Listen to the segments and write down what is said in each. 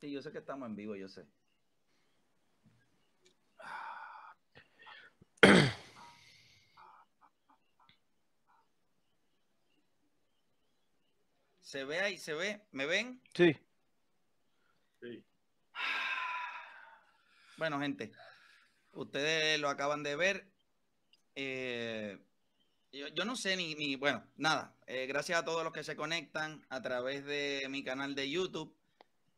Sí, este, yo sé que estamos en vivo, yo sé. ¿Se ve ahí? ¿Se ve? ¿Me ven? Sí. sí. Bueno, gente, ustedes lo acaban de ver. Eh, yo, no sé ni, bueno, nada. Eh, gracias a todos los que se conectan a través de mi canal de YouTube.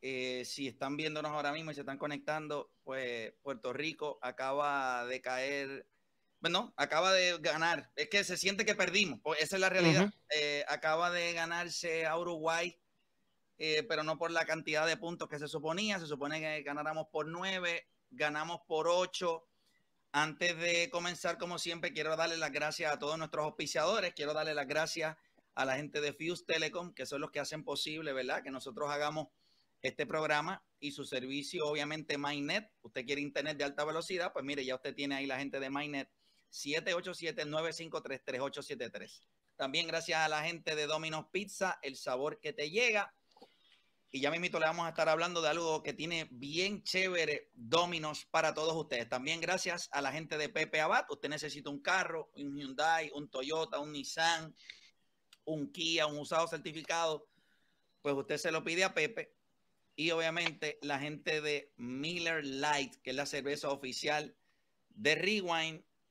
Eh, si están viéndonos ahora mismo y se están conectando, pues Puerto Rico acaba de caer, bueno, acaba de ganar. Es que se siente que perdimos, pues, esa es la realidad. Eh, acaba de ganarse a Uruguay, eh, pero no por la cantidad de puntos que se suponía. Se supone que ganáramos por nueve, ganamos por ocho. Antes de comenzar, como siempre, quiero darle las gracias a todos nuestros auspiciadores. Quiero darle las gracias a la gente de Fuse Telecom, que son los que hacen posible, ¿verdad? Que nosotros hagamos este programa y su servicio, obviamente, MyNet. Usted quiere internet de alta velocidad, pues mire, ya usted tiene ahí la gente de MyNet, 787 953 También gracias a la gente de Domino's Pizza, el sabor que te llega. Y ya mismito le vamos a estar hablando de algo que tiene bien chévere Dominos para todos ustedes. También gracias a la gente de Pepe Abad. Usted necesita un carro, un Hyundai, un Toyota, un Nissan, un Kia, un usado certificado. Pues usted se lo pide a Pepe y obviamente la gente de Miller Light, que es la cerveza oficial de Rewind. 96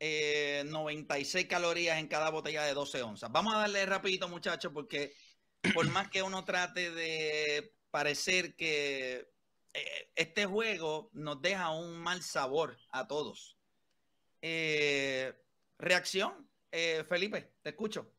eh, eh, calorías en cada botella de 12 onzas. Vamos a darle rapidito, muchachos, porque por más que uno trate de parecer que eh, este juego nos deja un mal sabor a todos. reacción, Felipe, te escucho.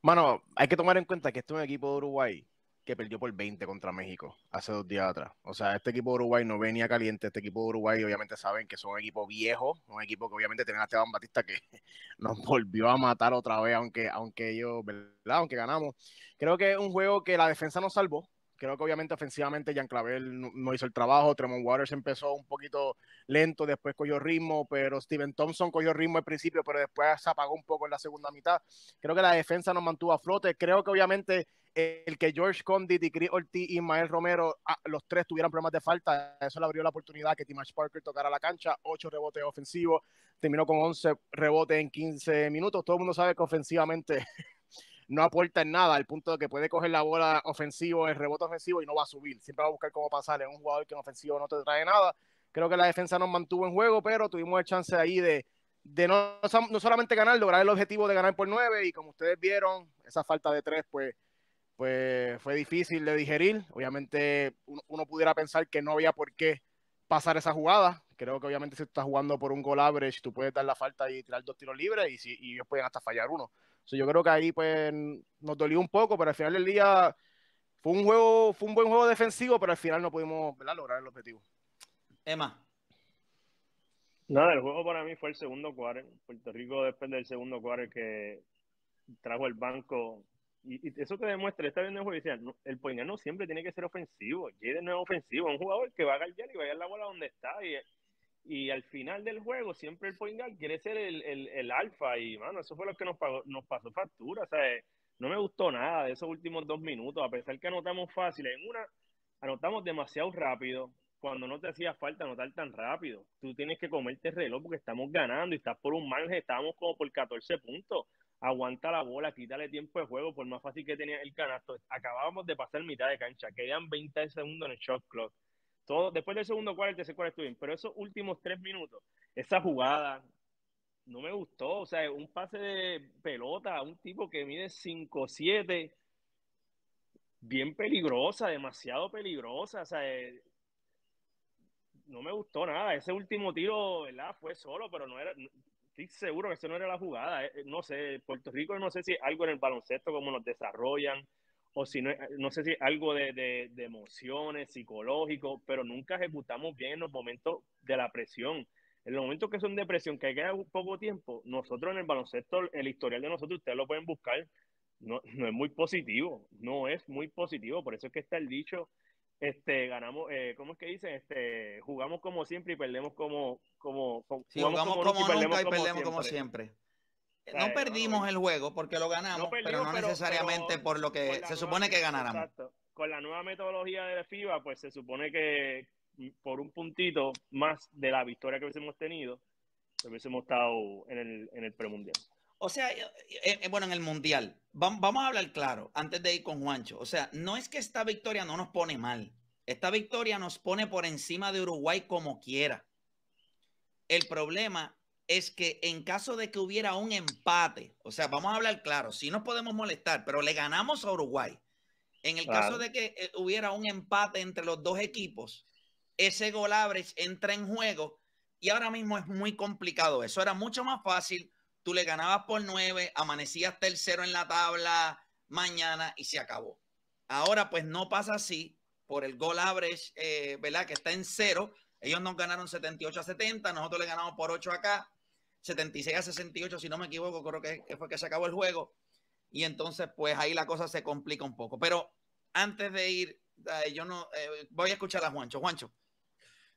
Bueno, hay que tomar en cuenta que esto es un equipo de Uruguay que perdió por 20 contra México hace dos días atrás. O sea, este equipo de Uruguay no venía caliente. Este equipo de Uruguay, obviamente, saben que son un equipo viejo, un equipo que obviamente tienen a Esteban Batista que nos volvió a matar otra vez, aunque, aunque ellos, ¿verdad? Aunque ganamos. Creo que es un juego que la defensa nos salvó. Creo que obviamente ofensivamente Jan Clavel no hizo el trabajo, Tremont Waters empezó un poquito lento, después cogió ritmo, pero Steven Thompson cogió ritmo al principio, pero después se apagó un poco en la segunda mitad. Creo que la defensa nos mantuvo a flote. Creo que obviamente el que George Condit y Chris Ortiz y Mael Romero, ah, los tres tuvieran problemas de falta, eso le abrió la oportunidad que Timash Parker tocara la cancha, ocho rebotes ofensivos, terminó con 11 rebotes en 15 minutos, todo el mundo sabe que ofensivamente no aporta en nada, al punto de que puede coger la bola ofensivo, el rebote ofensivo y no va a subir, siempre va a buscar cómo pasarle. es un jugador que en ofensivo no te trae nada, creo que la defensa nos mantuvo en juego, pero tuvimos la chance ahí de no, no solamente ganar, lograr el objetivo de ganar por nueve y como ustedes vieron, esa falta de tres pues pues fue difícil de digerir. Obviamente uno, pudiera pensar que no había por qué pasar esa jugada. Creo que obviamente si tú estás jugando por un goal Si tú puedes dar la falta y tirar dos tiros libres y, si, ellos pueden hasta fallar uno. entonces yo creo que ahí pues nos dolió un poco, pero al final del día fue un juego, fue un buen juego defensivo, pero al final no pudimos lograr el objetivo. Emma. Nada, el juego para mí fue el segundo cuarto. Puerto Rico depende del segundo cuarto que trajo el banco y, eso te demuestra, está viendo el juego el point no siempre tiene que ser ofensivo, Jaden no es ofensivo, es un jugador que va a gallar y va a ir la bola donde está y, y al final del juego siempre el Poingal quiere ser el, el, el alfa y, mano, eso fue lo que nos, nos pasó factura, eh, No me gustó nada de esos últimos dos minutos, a pesar que anotamos fácil, en una anotamos demasiado rápido, cuando no te hacía falta anotar tan rápido. Tú tienes que comerte el reloj porque estamos ganando y estás por un margen, estábamos como por 14 puntos aguanta la bola, quítale tiempo de juego, por más fácil que tenía el canasto. Acabábamos de pasar mitad de cancha, quedan 20 segundos en el shot clock. Todo, después del segundo cuarto, el tercer cuarto bien, pero esos últimos tres minutos, esa jugada no me gustó, o sea, un pase de pelota a un tipo que mide 5'7", bien peligrosa, demasiado peligrosa, o sea, no me gustó nada. Ese último tiro, ¿verdad? Fue solo, pero no era, estoy seguro que eso no era la jugada. Eh, no sé, Puerto Rico no sé si algo en el baloncesto, como nos desarrollan, o si no, eh, no sé si algo de, emociones, psicológico, pero nunca ejecutamos bien en los momentos de la presión. En los momentos que son de presión, que queda poco tiempo, nosotros en el baloncesto, el historial de nosotros, ustedes lo pueden buscar, no, no es muy positivo, no es muy positivo, por eso es que está el dicho este, ganamos, eh, ¿cómo es que dicen? Este, jugamos como siempre y perdemos como, como, jugamos, como, y perdemos, como, siempre. No perdimos el juego porque lo ganamos, pero no necesariamente por lo que se supone que ganáramos. Con la nueva metodología de la FIBA, pues se supone que por un puntito más de la victoria que hubiésemos tenido, hubiésemos estado en el, en el premundial. O sea, eh, eh, eh, bueno, en el Mundial, vamos, a hablar claro, antes de ir con Juancho. O sea, no es que esta victoria no nos pone mal. Esta victoria nos pone por encima de Uruguay como quiera. El problema es que en caso de que hubiera un empate, o sea, vamos a hablar claro, si sí nos podemos molestar, pero le ganamos a Uruguay. En el caso de que hubiera un empate entre los dos equipos, ese gol average entra en juego y ahora mismo es muy complicado. Eso era mucho más fácil tú le ganabas por nueve, amanecías tercero en la tabla mañana y se acabó. Ahora pues no pasa así por el gol average, eh, ¿verdad? Que está en cero. Ellos nos ganaron 78 a 70, nosotros le ganamos por 8 acá, 76 a 68, si no me equivoco, creo que, fue que se acabó el juego. Y entonces pues ahí la cosa se complica un poco. Pero antes de ir, eh, yo no, eh, voy a escuchar a Juancho. Juancho.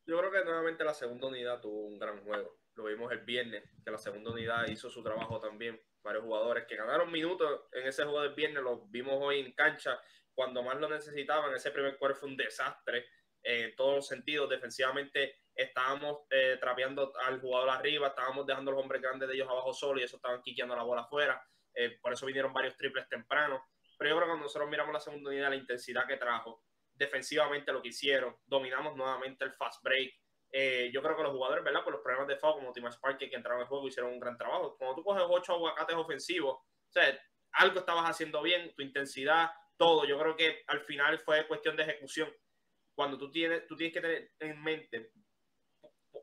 Yo creo que nuevamente la segunda unidad tuvo un gran juego lo vimos el viernes, que la segunda unidad hizo su trabajo también. Varios jugadores que ganaron minutos en ese juego del viernes, los vimos hoy en cancha, cuando más lo necesitaban. Ese primer cuerpo fue un desastre eh, en todos los sentidos. Defensivamente estábamos eh, trapeando al jugador arriba, estábamos dejando los hombres grandes de ellos abajo solo y eso estaban quiqueando la bola afuera. Eh, por eso vinieron varios triples temprano. Pero yo creo que cuando nosotros miramos la segunda unidad, la intensidad que trajo, defensivamente lo que hicieron, dominamos nuevamente el fast break, eh, yo creo que los jugadores, ¿verdad? Por los problemas de FAO, como tim Sparky, que entraron al juego, hicieron un gran trabajo. Cuando tú coges ocho aguacates ofensivos, o sea, algo estabas haciendo bien, tu intensidad, todo. Yo creo que al final fue cuestión de ejecución. Cuando tú tienes, tú tienes que tener en mente,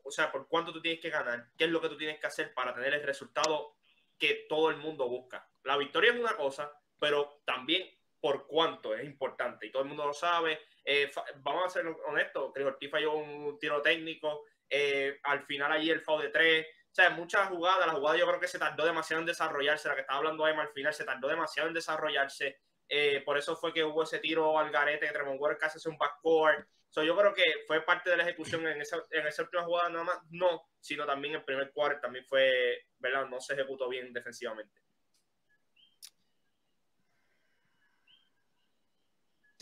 o sea, por cuánto tú tienes que ganar, qué es lo que tú tienes que hacer para tener el resultado que todo el mundo busca. La victoria es una cosa, pero también por cuánto es importante y todo el mundo lo sabe. Eh, vamos a ser honestos, Chris falló un tiro técnico, eh, al final allí el foul de tres, o sea, muchas jugadas, la jugada yo creo que se tardó demasiado en desarrollarse, la que estaba hablando Emma al final se tardó demasiado en desarrollarse, eh, por eso fue que hubo ese tiro al garete, que Tremont Walker casi hace un backcourt, so, yo creo que fue parte de la ejecución en esa, en esa última jugada nada más, no, sino también el primer cuarto, también fue, ¿verdad? No se ejecutó bien defensivamente.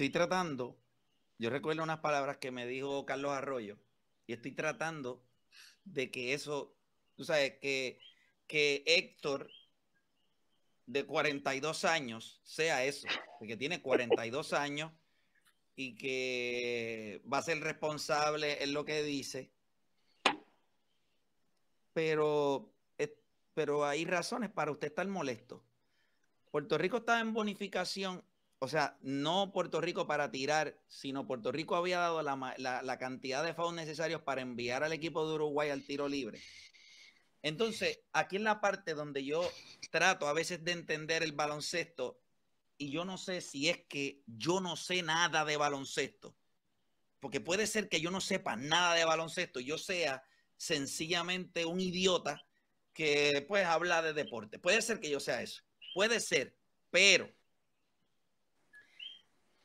estoy tratando, yo recuerdo unas palabras que me dijo Carlos Arroyo, y estoy tratando de que eso, tú sabes, que, que Héctor de 42 años sea eso, porque tiene 42 años y que va a ser responsable en lo que dice. Pero, eh, pero hay razones para usted estar molesto. Puerto Rico está en bonificación o sea, no Puerto Rico para tirar, sino Puerto Rico había dado la, cantidad de fondos necesarios para enviar al equipo de Uruguay al tiro libre. Entonces, aquí en la parte donde yo trato a veces de entender el baloncesto, y yo no sé si es que yo no sé nada de baloncesto, porque puede ser que yo no sepa nada de baloncesto, yo sea sencillamente un idiota que pues habla de deporte. Puede ser que yo sea eso, puede ser, pero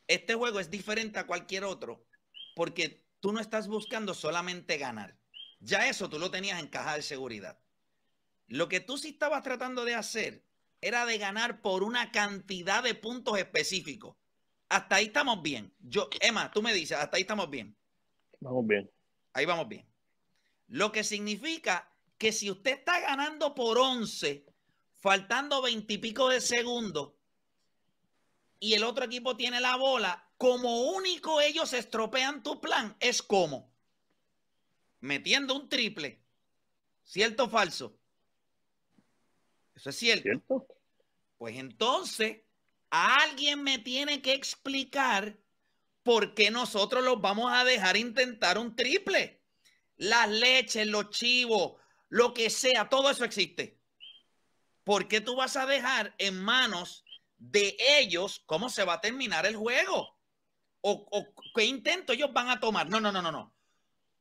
este juego es diferente a cualquier otro porque tú no estás buscando solamente ganar. Ya eso tú lo tenías en caja de seguridad. Lo que tú sí estabas tratando de hacer era de ganar por una cantidad de puntos específicos. Hasta ahí estamos bien. Yo, Emma, tú me dices, hasta ahí estamos bien. Vamos bien. Ahí vamos bien. Lo que significa que si usted está ganando por 11, faltando 20 y pico de segundos, y el otro equipo tiene la bola, como único ellos estropean tu plan, es como metiendo un triple. ¿Cierto o falso? Eso es cierto. Pues entonces, alguien me tiene que explicar por qué nosotros los vamos a dejar intentar un triple. Las leches, los chivos, lo que sea, todo eso existe. ¿Por qué tú vas a dejar en manos de ellos cómo se va a terminar el juego o, qué intento ellos van a tomar. No, no, no, no, no.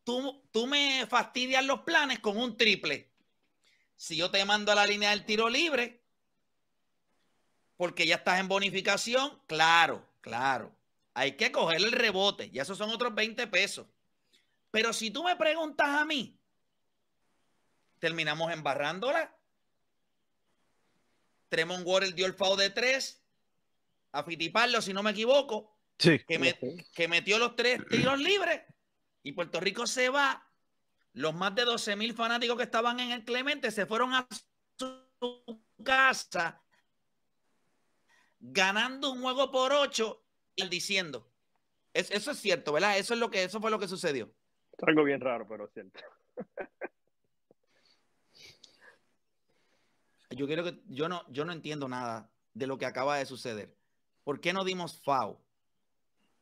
Tú, tú me fastidias los planes con un triple. Si yo te mando a la línea del tiro libre, porque ya estás en bonificación, claro, claro. Hay que coger el rebote, Y esos son otros 20 pesos. Pero si tú me preguntas a mí, terminamos embarrándola Tremont Warren dio el FAO de tres. A fitiparlo si no me equivoco. Que, metió los tres tiros libres. Y Puerto Rico se va. Los más de 12 mil fanáticos que estaban en el Clemente se fueron a su casa ganando un juego por ocho y diciendo. eso es cierto, ¿verdad? Eso es lo que, eso fue lo que sucedió. Algo bien raro, pero cierto. yo quiero que yo no, yo no entiendo nada de lo que acaba de suceder. ¿Por qué no dimos FAO?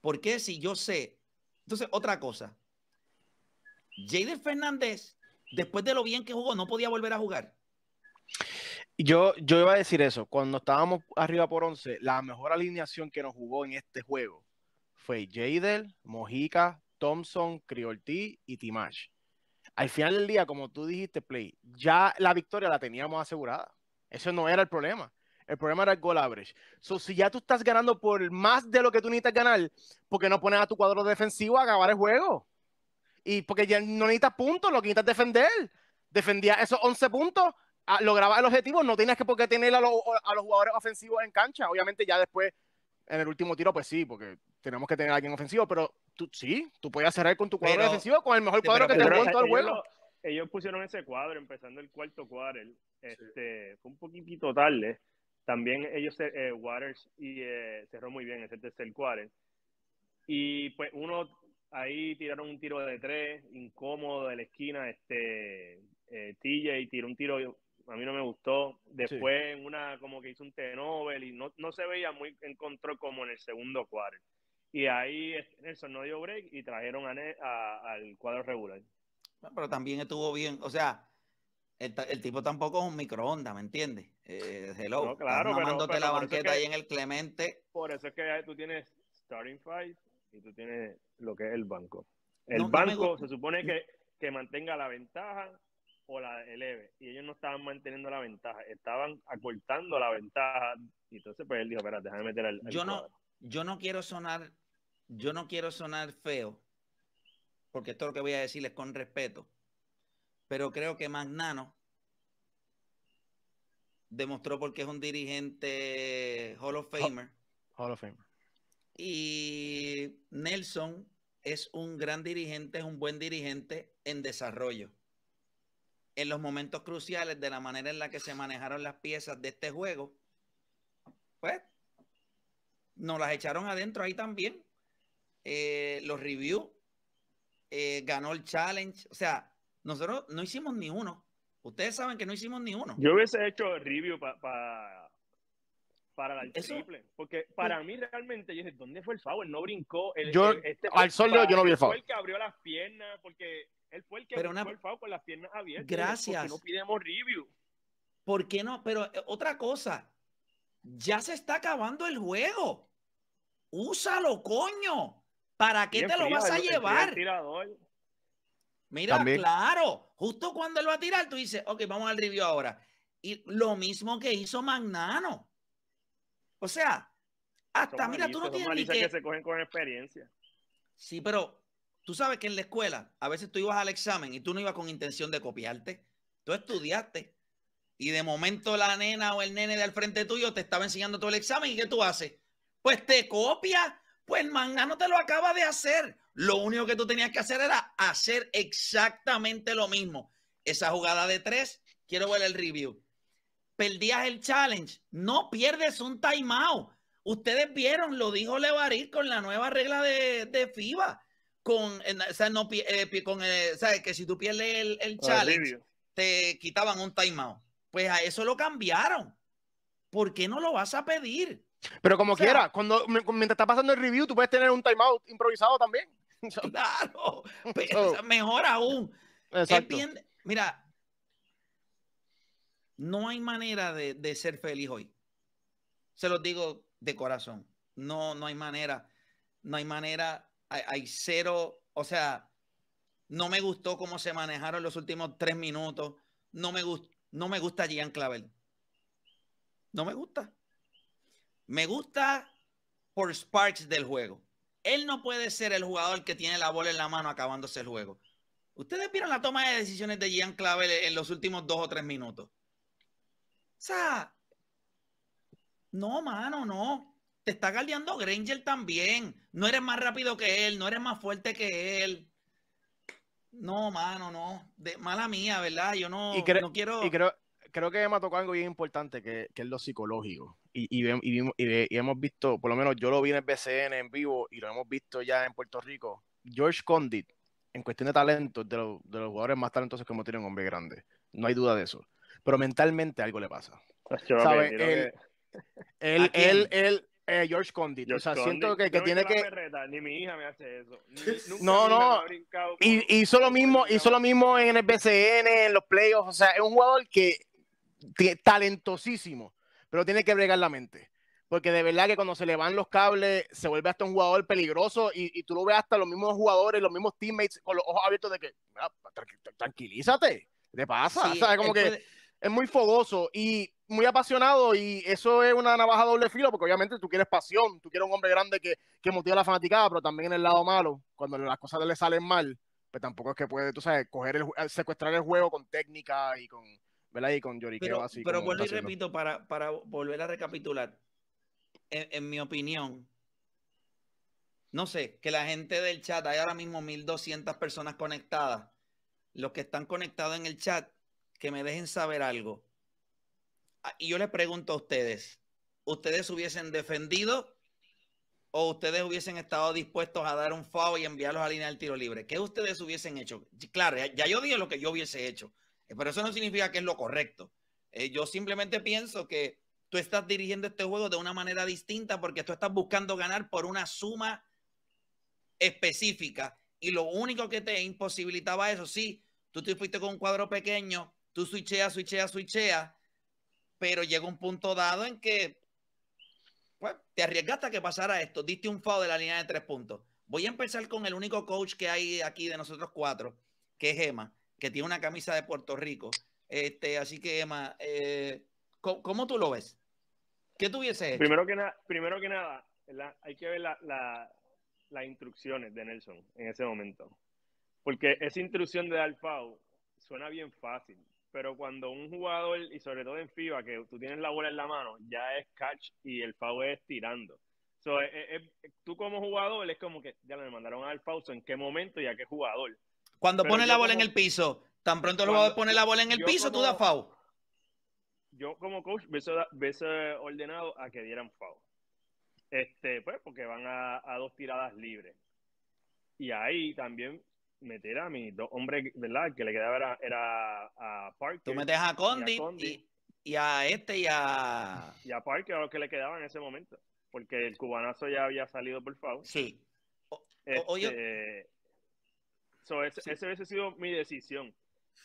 ¿Por qué si yo sé? Entonces, otra cosa. Jader Fernández, después de lo bien que jugó, no podía volver a jugar. Yo, yo iba a decir eso. Cuando estábamos arriba por 11, la mejor alineación que nos jugó en este juego fue Jader, Mojica, Thompson, Criolti y Timash. Al final del día, como tú dijiste, Play, ya la victoria la teníamos asegurada. Eso no era el problema. El problema era el goal average. So, si ya tú estás ganando por más de lo que tú necesitas ganar, ¿por qué no pones a tu cuadro defensivo a acabar el juego? Y porque ya no necesitas puntos, lo que necesitas defender. Defendía esos 11 puntos, lograba el objetivo, no tienes que por qué tener a, los jugadores ofensivos en cancha. Obviamente ya después, en el último tiro, pues sí, porque tenemos que tener a alguien ofensivo, pero sí, tú puedes cerrar con tu cuadro defensivo, con el mejor cuadro que te en todo el juego ellos pusieron ese cuadro empezando el cuarto cuadro. Este, Fue un poquito tarde. También ellos, eh, Waters, y, eh, cerró muy bien ese tercer cuadro. Y pues uno, ahí tiraron un tiro de tres, incómodo de la esquina. Este, eh, TJ tiró un tiro, a mí no me gustó. Después una, como que hizo un t y no, se veía muy en control como en el segundo cuadro. Y ahí Nelson no dio break y trajeron a al cuadro regular. Pero también estuvo bien, o sea, el, tipo tampoco es un microondas, ¿me entiendes? Eh, hello, no, claro, pero, la banqueta ahí en el Clemente. Por eso es que tú tienes starting five y tú tienes lo que es el banco. El banco se supone que, mantenga la ventaja o la eleve. Y ellos no estaban manteniendo la ventaja, estaban acortando la ventaja. Y entonces, pues él dijo: Espera, déjame meter el. yo, no, yo no quiero sonar, yo no quiero sonar feo, porque esto lo que voy a decirles con respeto, pero creo que Magnano demostró porque es un dirigente Hall of Famer. Hall of Famer. Y Nelson es un gran dirigente, es un buen dirigente en desarrollo. En los momentos cruciales de la manera en la que se manejaron las piezas de este juego, pues nos las echaron adentro ahí también. Eh, los reviews eh, ganó el challenge. O sea, nosotros no hicimos ni uno. Ustedes saben que no hicimos ni uno. Yo hubiese hecho review para la triple. Porque para pues mí realmente, yo dije, ¿dónde fue el foul? No brincó. Este el, yo, al sol yo no vi el foul. Fue el que abrió las piernas, porque él fue el que abrió el foul con las piernas abiertas. Gracias. no pidemos review. ¿Por qué no? Pero eh, otra cosa, ya se está acabando el juego. Úsalo, coño. ¿Para qué te lo vas a llevar? Mira, claro, justo cuando él va a tirar, tú dices, ok, vamos al review ahora. Y lo mismo que hizo Magnano. O sea, hasta, mira, tú no tienes que... que... se cogen con experiencia. Sí, pero tú sabes que en la escuela, a veces tú ibas al examen y tú no ibas con intención de copiarte. Tú estudiaste. Y de momento la nena o el nene del frente tuyo te estaba enseñando todo el examen y ¿qué tú haces? Pues te copias pues no te lo acaba de hacer. Lo único que tú tenías que hacer era hacer exactamente lo mismo. Esa jugada de tres, quiero ver el review. Perdías el challenge. No pierdes un timeout. Ustedes vieron, lo dijo Levarit con la nueva regla de, FIBA. Con, con que si tú pierdes el, challenge, te quitaban un timeout. Pues a eso lo cambiaron. ¿Por qué no lo vas a pedir? Pero como quiera, cuando, mientras está pasando el review, tú puedes tener un timeout improvisado también. Claro, mejor aún. mira, no hay manera de, ser feliz hoy. Se los digo de corazón. No, no hay manera. No hay manera. Hay, cero. O sea, no me gustó cómo se manejaron los últimos tres minutos. No me, no me gusta Gian Clavel. No me gusta. Me gusta por Sparks del juego. Él no puede ser el jugador que tiene la bola en la mano acabándose el juego. Ustedes vieron la toma de decisiones de Gian Clavel en los últimos dos o tres minutos. O sea, no, mano, no. Te está galdeando Granger también. No eres más rápido que él, no eres más fuerte que él. No, mano, no. De, mala mía, ¿verdad? Yo no, no quiero. Y creo, creo que me ha tocado algo bien importante, que es lo psicológico y, hemos visto, por lo menos yo lo vi en el BCN en vivo y lo hemos visto ya en Puerto Rico, George Condit, en cuestión de talento, de, los de los jugadores más talentosos que hemos tenido en Hombre Grande. No hay duda de eso. Pero mentalmente algo le pasa. Pues ¿Sabes? Él, él, él, eh, George Condit. o sea, siento que, tiene que. ni mi hija me hace eso. no, no. Y, hizo lo mismo, hizo lo mismo en el BCN, en los playoffs. O sea, es un jugador que talentosísimo pero tiene que bregar la mente. Porque de verdad que cuando se le van los cables, se vuelve hasta un jugador peligroso y, tú lo ves hasta los mismos jugadores, los mismos teammates con los ojos abiertos de que, ah, tranquilízate, te pasa. como que es muy fogoso y muy apasionado y eso es una navaja doble filo porque obviamente tú quieres pasión, tú quieres un hombre grande que, que motiva a la fanaticada, pero también en el lado malo, cuando las cosas le salen mal, pues tampoco es que puede, tú sabes, coger secuestrar el juego con técnica y con, con pero, Pero vuelvo y repito, para, volver a recapitular, en, en, mi opinión, no sé, que la gente del chat, hay ahora mismo 1200 personas conectadas, los que están conectados en el chat, que me dejen saber algo. Ah, y yo les pregunto a ustedes, ¿ustedes hubiesen defendido o ustedes hubiesen estado dispuestos a dar un FAO y enviarlos a línea del tiro libre? ¿Qué ustedes hubiesen hecho? Claro, ya yo dije lo que yo hubiese hecho, pero eso no significa que es lo correcto. Eh, yo simplemente pienso que tú estás dirigiendo este juego de una manera distinta porque tú estás buscando ganar por una suma específica y lo único que te imposibilitaba eso, sí, tú te fuiste con un cuadro pequeño, tú switcheas, switcheas, switcheas, pero llega un punto dado en que pues, te arriesgaste a que pasara esto, diste un fao de la línea de tres puntos. Voy a empezar con el único coach que hay aquí de nosotros cuatro, que es Emma que tiene una camisa de Puerto Rico. Este, así que, Emma, eh, ¿cómo, tú lo ves? ¿Qué tuviese Primero que, nada, primero que nada, hay que ver la, las instrucciones de Nelson en ese momento. Porque esa instrucción de Alfao suena bien fácil, pero cuando un jugador, y sobre todo en FIBA, que tú tienes la bola en la mano, ya es catch y el fao es tirando. Eh, eh, tú como jugador es como que ya le mandaron al pauso en qué momento y a qué jugador. Cuando pone la bola en el piso, tan pronto lo va a poner la bola en el piso, tú das foul. Yo como coach hubiese ordenado a que dieran foul. Este, pues porque van a, dos tiradas libres. Y ahí también meter a mi dos hombres, ¿verdad? Que le quedaba era, era a Parker. Tú metes a Condi y, a, y, a este y a... Y a Parker a los que le quedaban en ese momento. Porque el cubanazo ya había salido por foul. Sí. Oye... Este, So, ese, sí. esa sido mi decisión.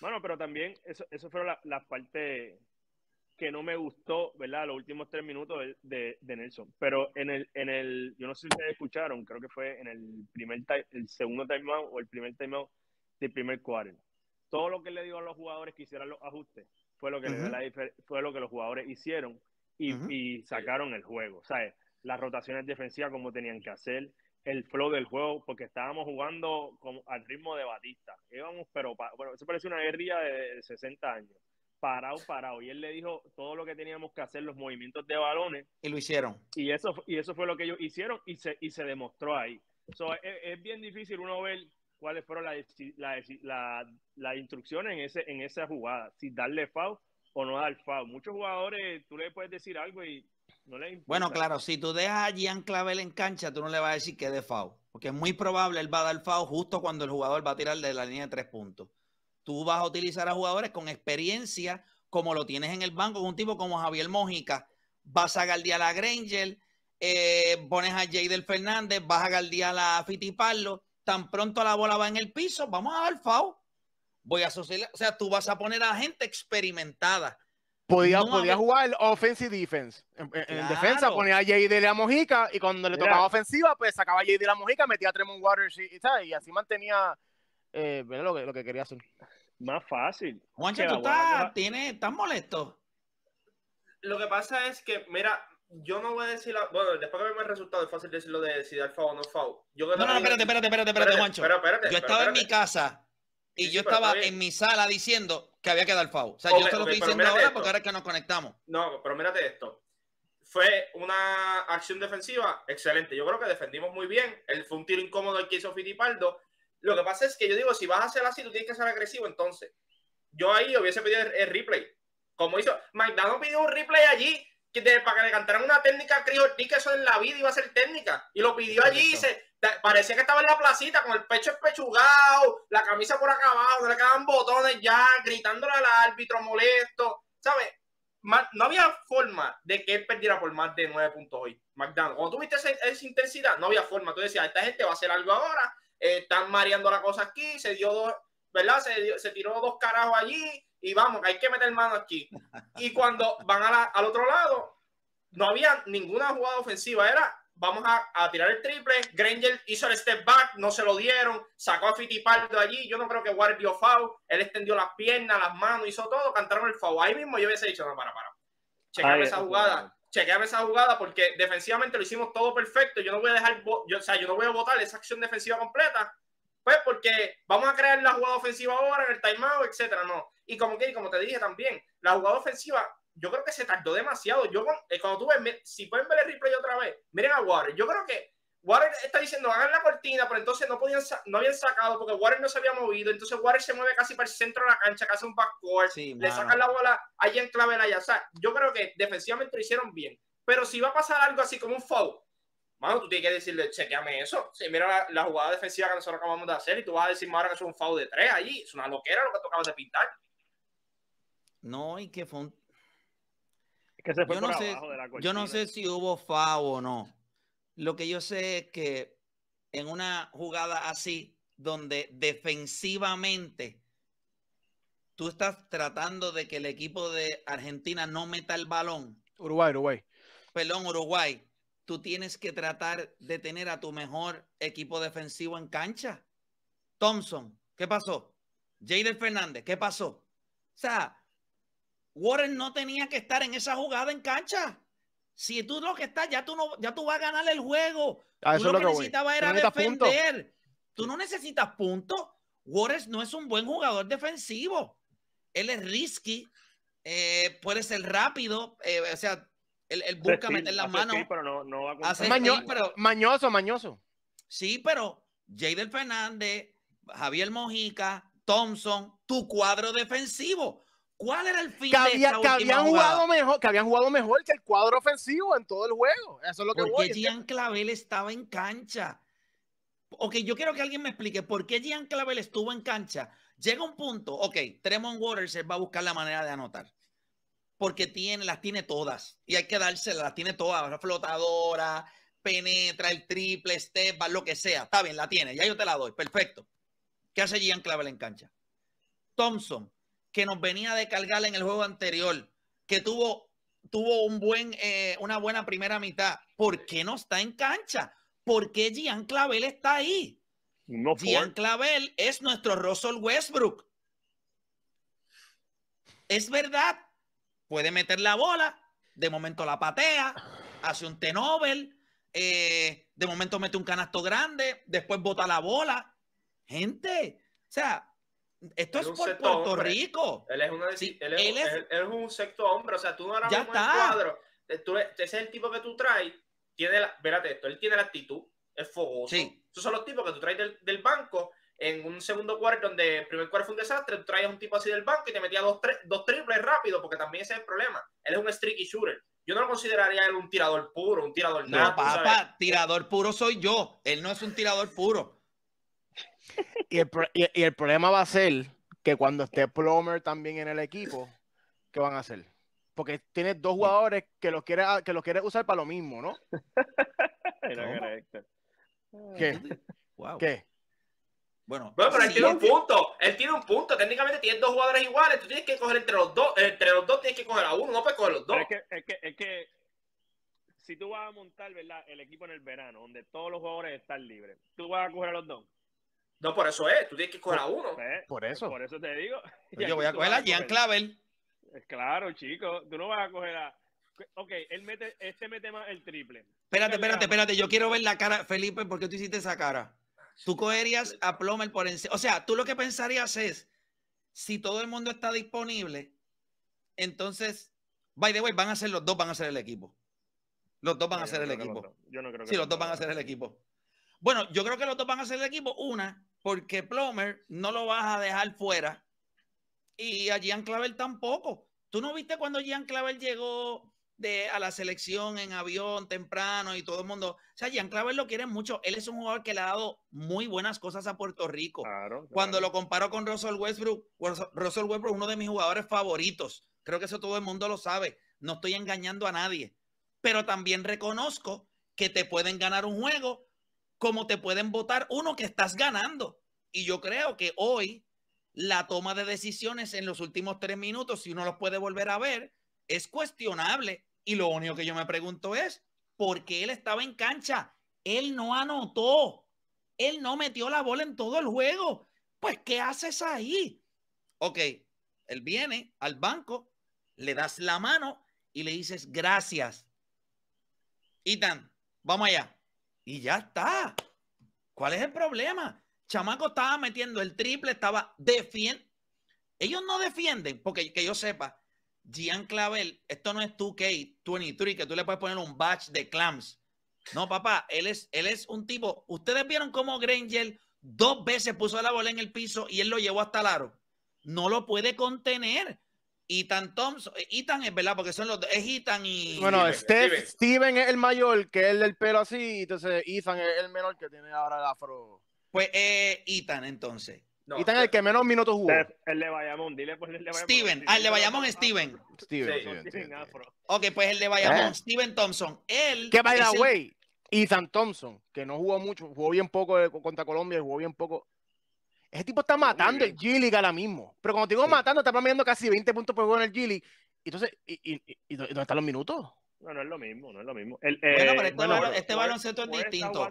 Bueno, pero también eso, eso fue la, parte que no me gustó, ¿verdad? Los últimos tres minutos de, de, Nelson. Pero en el, en el, yo no sé si ustedes escucharon, creo que fue en el primer, el segundo timeout o el primer timeout del primer quarter. Todo lo que le dio a los jugadores que hicieran los ajustes fue lo que, fue lo que los jugadores hicieron y, y sacaron el juego. ¿Sabes? Las rotaciones defensivas como tenían que hacer, el flow del juego porque estábamos jugando al ritmo de Batista. Íbamos, pero bueno, eso parece una guerrilla de, 60 años. Parado, parado. Y él le dijo todo lo que teníamos que hacer, los movimientos de balones. Y lo hicieron. Y eso, y eso fue lo que ellos hicieron y se, y se demostró ahí. es, bien difícil uno ver cuáles fueron las la, la, instrucciones en, ese, en esa jugada. Si darle foul o no dar foul. Muchos jugadores, tú le puedes decir algo y bueno, claro, si tú dejas a Gian Clavel en cancha, tú no le vas a decir que es de fao, porque es muy probable él va a dar fao justo cuando el jugador va a tirar de la línea de tres puntos. Tú vas a utilizar a jugadores con experiencia, como lo tienes en el banco, un tipo como Javier Mójica. Vas a galdear a Granger, eh, pones a Jadel Fernández, vas a galdear a Fitipallo. Tan pronto la bola va en el piso, vamos a dar foul. Voy a asociar, o sea, tú vas a poner a gente experimentada Podía, podía jugar offense y defense. En, defensa ponía a J.D. de la Mojica y cuando le tocaba ofensiva, pues sacaba a J.D. de la Mojica, metía a Tremont Waters y, y, y así mantenía eh, lo, que, lo que quería hacer. Más fácil. Juancho, tú estás, estás molesto. Lo que pasa es que, mira, yo no voy a decir. La, bueno, después que vemos el resultado, es fácil decirlo de si dar FAO o no FAO. no, no, no, espérate, espérate, espérate, espérate, Juancho. yo estaba en mi casa y yo estaba en mi sala diciendo que había que dar fau O sea, yo te lo estoy diciendo ahora porque ahora es que nos conectamos. No, pero mírate esto. Fue una acción defensiva excelente. Yo creo que defendimos muy bien. El, fue un tiro incómodo el que hizo Fitipaldo. Lo que pasa es que yo digo, si vas a hacer así, tú tienes que ser agresivo entonces. Yo ahí hubiese pedido el, replay. Como hizo, McDonald pidió un replay allí de, para que le cantaran una técnica a Chris Ortiz, que eso en la vida iba a ser técnica. Y lo pidió allí y se, parecía que estaba en la placita con el pecho espechugado, la camisa por acá abajo, le quedaban botones ya, gritándole al árbitro molesto, ¿sabes? No había forma de que él perdiera por más de nueve puntos hoy. mcDonald cuando tuviste esa, intensidad, no había forma. Tú decías, esta gente va a hacer algo ahora, eh, están mareando la cosa aquí, se dio dos, ¿verdad? Se, tiró dos carajos allí y vamos, hay que meter mano aquí. Y cuando van al otro lado, no había ninguna jugada ofensiva, era vamos a, a, tirar el triple. Granger hizo el step back, no se lo dieron, sacó a Fittipaldo allí. Yo no creo que guardió dio foul, él extendió las piernas, las manos, hizo todo, cantaron el foul. Ahí mismo yo hubiese dicho, no, para, para. Chequeame esa jugada, chequeame esa jugada porque defensivamente lo hicimos todo perfecto. Yo no voy a dejar, yo, o sea, yo no voy a votar esa acción defensiva completa. Pues porque vamos a crear la jugada ofensiva ahora en el timeout, etcétera, no. Y como que, como te dije también, la jugada ofensiva yo creo que se tardó demasiado. Yo eh, cuando tú si pueden ver el replay otra vez, miren a Warren. Yo creo que Warren está diciendo hagan la cortina, pero entonces no podían no habían sacado porque Warren no se había movido. Entonces Warren se mueve casi para el centro de la cancha, casi un backcourt. le sacan la bola ahí en clave de la sea, yo creo que defensivamente lo hicieron bien. Pero si va a pasar algo así como un foul, mano, tú tienes que decirle, chequeame eso. si mira la, jugada defensiva que nosotros acabamos de hacer y tú vas a decir ahora que es un foul de tres allí. Es una loquera lo que tú acabas de pintar. No, y qué fue yo no sé, Yo no sé si hubo FAO o no. Lo que yo sé es que en una jugada así, donde defensivamente tú estás tratando de que el equipo de Argentina no meta el balón. Uruguay, Uruguay. Perdón, Uruguay. Tú tienes que tratar de tener a tu mejor equipo defensivo en cancha. Thompson, ¿qué pasó? Jader Fernández, ¿qué pasó? O sea, Warren no tenía que estar en esa jugada en cancha. Si tú lo que estás, ya tú, no, ya tú vas a ganar el juego. tú lo que, necesitaba era defender. Tú no necesitas puntos. Warren no es un buen jugador defensivo. Él es risky, eh, puede ser rápido, eh, o sea, él, busca meter las manos. pero no, va a mañoso, mañoso. Sí, pero Jader Fernández, Javier Mojica, Thompson, tu cuadro defensivo. ¿Cuál era el fin de que habían jugado mejor, que habían jugado mejor que el cuadro ofensivo en todo el juego. Eso es lo que ¿Por voy, Gian Clavel estaba en cancha? Ok, yo quiero que alguien me explique por qué Gian Clavel estuvo en cancha. Llega un punto, ok, Tremont Waters va a buscar la manera de anotar. Porque tiene, las tiene todas. Y hay que dárselas, las tiene todas. flotadora, penetra, el triple, step, lo que sea. Está bien, la tiene. Ya yo te la doy. Perfecto. ¿Qué hace Gian Clavel en cancha? Thompson que nos venía de cargar en el juego anterior, que tuvo, tuvo un buen, eh, una buena primera mitad. ¿Por qué no está en cancha? ¿Por qué Gian Clavel está ahí? No Gian Clavel es nuestro Russell Westbrook. Es verdad, puede meter la bola, de momento la patea, hace un tenovel, eh, de momento mete un canasto grande, después bota la bola. Gente, o sea, esto es por Puerto Rico. Él es, un sexto hombre. O sea, tú no eras un cuadro. ese es el tipo que tú traes. Tiene la, esto, él tiene la actitud, es fogoso. Esos son los tipos que tú traes del, banco en un segundo cuarto donde el primer cuarto fue un desastre. Tú traes un tipo así del banco y te metía dos, dos triples rápido, porque también ese es el problema. Él es un streaky shooter. Yo no lo consideraría él un tirador puro, un tirador No, papá, tirador puro soy yo. Él no es un tirador puro. Y el, problema va a ser que cuando esté Plomer también en el equipo, ¿qué van a hacer? Porque tienes dos jugadores que los quieres, ah, que los usar para lo mismo, ¿no? ¿Qué? Ah, ¿Qué? Bueno, pero él tiene un punto. Él tiene un punto. Técnicamente tiene dos jugadores iguales. Tú tienes que coger entre los dos. Entre los dos tienes que coger a uno. No puedes coger los dos. es que, es que, si tú vas a montar el equipo en el verano, donde todos los jugadores están libres, tú vas a coger a los dos. No, por eso es. Tú tienes que coger a uno. Pues, pues, por eso. Por eso te digo. yo voy a coger a Jean Clavel. Eh, claro, chico. Tú no vas a coger a. Ok, él mete, este mete más el triple. Espérate, espérate, espérate. Yo quiero ver la cara, Felipe, porque tú hiciste esa cara? Tú cogerías a Plomer por encima. O sea, tú lo que pensarías es, si todo el mundo está disponible, entonces, by the way, van a ser los dos, van a ser el equipo. Los dos van a ser el equipo. Yo no creo que. Sí, los dos van a ser el equipo. Bueno, yo creo que los dos van a ser el equipo. Una, porque Plomer no lo vas a dejar fuera y a Gian Clavel tampoco. ¿Tú no viste cuando Gian Clavel llegó de, a la selección en avión temprano y todo el mundo? O sea, Gian Clavel lo quiere mucho. Él es un jugador que le ha dado muy buenas cosas a Puerto Rico. Cuando lo comparo con Russell Westbrook, Russell Westbrook es uno de mis jugadores favoritos. Creo que eso todo el mundo lo sabe. No estoy engañando a nadie. Pero también reconozco que te pueden ganar un juego ¿Cómo te pueden votar uno que estás ganando. Y yo creo que hoy la toma de decisiones en los últimos tres minutos, si uno los puede volver a ver, es cuestionable. Y lo único que yo me pregunto es, ¿por qué él estaba en cancha? Él no anotó. Él no metió la bola en todo el juego. Pues, ¿qué haces ahí? Ok, él viene al banco, le das la mano y le dices gracias. Itan, vamos allá. Y ya está. ¿Cuál es el problema? Chamaco estaba metiendo el triple, estaba defiendo. Ellos no defienden, porque que yo sepa, Gian Clavel, esto no es 2K23, que tú le puedes poner un batch de clams. No, papá, él es, él es un tipo. Ustedes vieron cómo Granger dos veces puso la bola en el piso y él lo llevó hasta el No lo puede contener. Ethan Thompson, eh, Ethan es verdad, porque son los dos, es Ethan y... Bueno, Steven, Steph, Steven. es el mayor, que es el del pelo así, entonces Ethan es el menor que tiene ahora el afro. Pues eh, Ethan entonces. Ethan es el que menos minutos jugó. el de Bayamón, dile pues el de Bayamón. Steven, el de Bayamón es Steven. Steven, Ok, pues el de Bayamón, eh. Steven Thompson. Él... Que by the way, Ethan Thompson, que no jugó mucho, jugó bien poco contra Colombia, jugó bien poco ese tipo está matando el G-League ahora mismo. Pero cuando te digo matando, está promediando casi 20 puntos por juego en el g Entonces, ¿y, dónde están los minutos? No, no es lo mismo, no es lo mismo. bueno, pero eh, este, este baloncesto es distinto.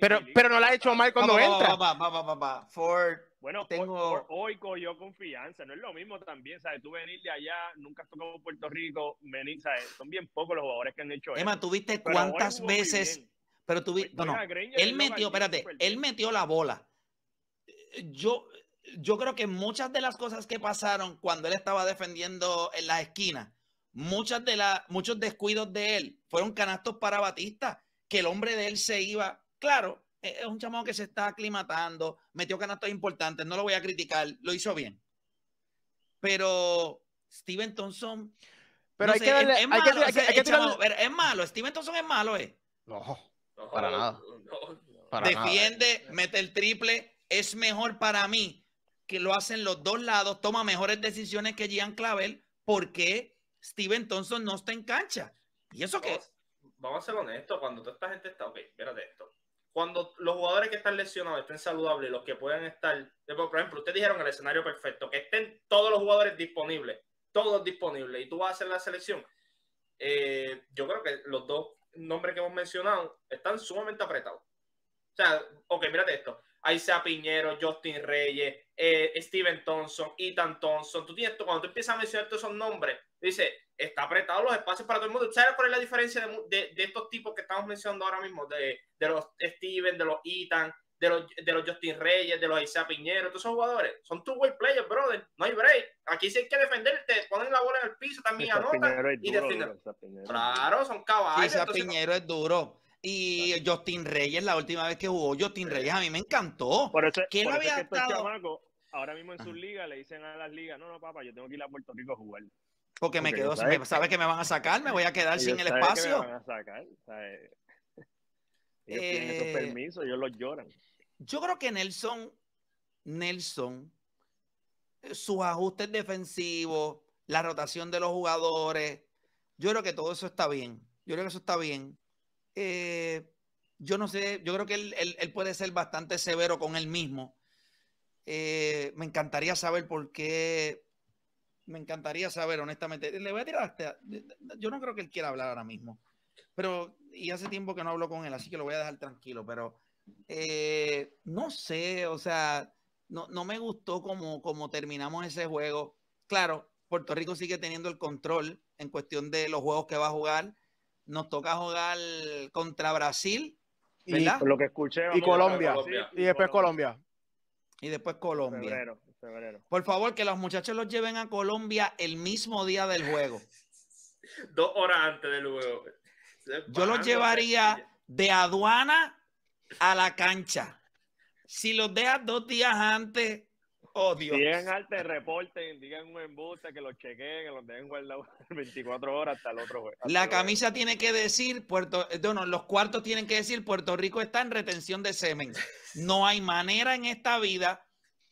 pero, pero no la ha hecho mal cuando va, entra. Va, va, Ford, bueno, tengo... hoy cogió confianza, no es lo mismo también, ¿sabes? Tú venir de allá, nunca has tocado Puerto Rico, venir, ¿sabes? Son bien pocos los jugadores que han hecho eso. Emma, ¿tuviste cuántas veces? Pero tuviste, pues, pues no, no, él metió, espérate, él metió la bola yo, yo creo que muchas de las cosas que pasaron cuando él estaba defendiendo en las esquinas, muchas de la, muchos descuidos de él fueron canastos para Batista, que el hombre de él se iba. Claro, e-, es un chamo que se está aclimatando, metió canastos importantes, no lo voy a criticar, lo hizo bien. Pero Steven Thompson. Pero es, malo, es malo, Steven Thompson es malo, eh. No, para nada. Defiende, mete el triple, es mejor para mí que lo hacen los dos lados, toma mejores decisiones que Gian Clavel, porque Steven Thompson no está en cancha. ¿Y eso qué Vamos a ser honestos, cuando toda esta gente está, ok, espérate esto. Cuando los jugadores que están lesionados estén saludables, los que puedan estar, eh, por ejemplo, ustedes dijeron el escenario perfecto, que estén todos los jugadores disponibles, todos disponibles, y tú vas a hacer la selección. Eh, yo creo que los dos nombres que hemos mencionado están sumamente apretados. O sea, ok, mírate esto. Aysa Piñero, Justin Reyes, eh, Steven Thompson, Ethan Thompson. Tú tienes, cuando tú empiezas a mencionar todos esos nombres, dice, está apretado los espacios para todo el mundo. ¿Sabes cuál es la diferencia de, estos tipos que estamos mencionando ahora mismo? De, los Steven, de los Ethan, de los, Justin Reyes, de los Aysa Piñero, todos esos jugadores. Son two-way players, brother. No hay break. Aquí sí hay que defenderte, ponen la bola en el piso también, anotan. Claro, son caballos. Aysa Piñero es duro. Y Justin Reyes, la última vez que jugó Justin Reyes, a mí me encantó. Por eso, ¿Quién había ahora mismo en sus ligas le dicen a las ligas, no, no, papá, yo tengo que ir a Puerto Rico a jugar. Porque, me quedo, sabes, que me van a sacar, me voy a quedar sin el espacio. me Ellos tienen esos eh, permisos, ellos los lloran. Yo creo que Nelson, Nelson, eh, sus ajustes defensivos, la rotación de los jugadores, yo creo que todo eso está bien. Yo creo que eso está bien. Eh, yo no sé, yo creo que él, puede ser bastante severo con él mismo. Eh, me encantaría saber por qué. Me encantaría saber, honestamente. Le voy a tirar hasta. Yo no creo que él quiera hablar ahora mismo. Pero, y hace tiempo que no hablo con él, así que lo voy a dejar tranquilo. Pero eh, no sé, o sea, no, me gustó como, como terminamos ese juego. Claro, Puerto Rico sigue teniendo el control en cuestión de los juegos que va a jugar nos toca jugar contra Brasil, Y, lo que escuché, Colombia, y después Colombia. Y después Colombia. Por favor, que los muchachos los lleven a Colombia el mismo día del juego. Dos horas antes del juego. Yo los llevaría de aduana a la cancha. Si los dejas dos días antes, Oh, llegan al te digan un embuste, que los chequen, que los dejen guardado 24 horas hasta el otro juego. La camisa tiene que decir, Puerto, bueno, eh, los cuartos tienen que decir, Puerto Rico está en retención de semen. No hay manera en esta vida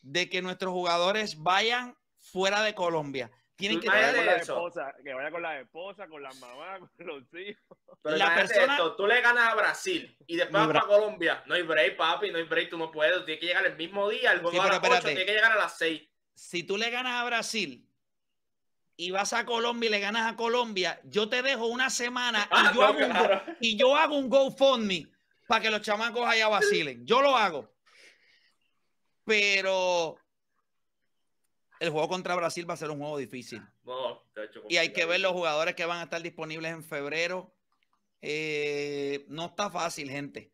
de que nuestros jugadores vayan fuera de Colombia. Tienen que con la esposa, que vaya con la esposa, con la mamá, con los hijos. la persona... tú le ganas a Brasil y después vas para Colombia. No hay break, papi, no hay break, tú no puedes. Tienes que llegar el mismo día, el juego sí, a las tienes que llegar a las seis. Si tú le ganas a Brasil y vas a Colombia y le ganas a Colombia, yo te dejo una semana y, ah, yo hago un, y yo hago un GoFundMe para que los chamacos allá vacilen. Yo lo hago. Pero el juego contra Brasil va a ser un juego difícil. y hay que ver los jugadores que van a estar disponibles en febrero. Eh, no está fácil, gente.